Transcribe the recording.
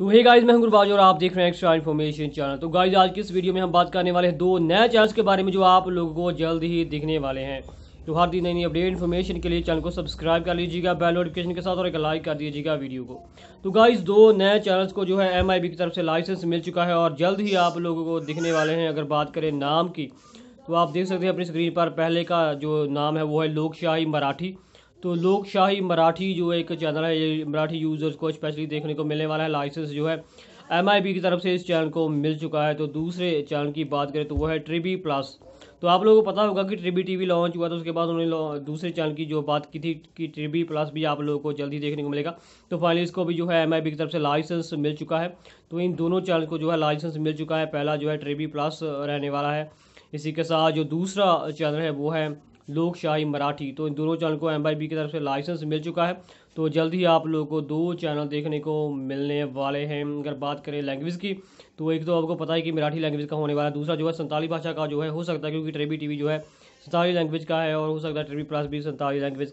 तो hey guys मैं गुरबाज और आप देख रहे हैं एक्स्ट्रा इन्फॉर्मेशन चैनल तो गाइस आज की इस वीडियो में हम बात करने वाले हैं दो नए चैनल्स के बारे में जो आप लोगों को जल्द ही दिखने वाले हैं तो हर दिन नई नई अपडेट इन्फॉर्मेशन के लिए चैनल को सब्सक्राइब कर लीजिएगा बेल नोटिफिकेशन के साथ और एक लाइक कर दीजिएगा वीडियो को तो गाइज दो नए चैनल्स को जो है एम की तरफ से लाइसेंस मिल चुका है और जल्द ही आप लोगों को दिखने वाले हैं अगर बात करें नाम की तो आप देख सकते हैं अपनी स्क्रीन पर पहले का जो नाम है वो है लोकशाही मराठी तो लोकशाही मराठी जो एक चैनल है ये मराठी यूज़र्स को स्पेशली देखने को मिलने वाला है लाइसेंस जो है एम की तरफ से इस चैनल को मिल चुका है तो दूसरे चैनल की बात करें तो वो है ट्रिबी प्लस तो आप लोगों को पता होगा कि ट्रिबी टीवी लॉन्च हुआ तो उसके बाद उन्होंने दूसरे चैनल की जो बात की थी कि ट्रिबी प्लस भी आप लोगों को जल्दी देखने को मिलेगा तो फाइनली इसको भी जो है एम की तरफ से लाइसेंस मिल चुका है तो इन दोनों चैनल को जो है लाइसेंस मिल चुका है पहला जो है ट्रिबी प्लस रहने वाला है इसी के साथ जो दूसरा चैनल है वो है लोकशाही मराठी तो इन दोनों चैनल को एम की तरफ से लाइसेंस मिल चुका है तो जल्द ही आप लोगों को दो चैनल देखने को मिलने वाले हैं अगर बात करें लैंग्वेज की तो एक तो आपको पता है कि मराठी लैंग्वेज का होने वाला है दूसरा जो है संताली भाषा का जो है हो सकता है क्योंकि ट्रेबी टी जो है संताली लैंग्वेज का है और हो सकता है ट्रेबी प्लस भी संताली लैंग्वेज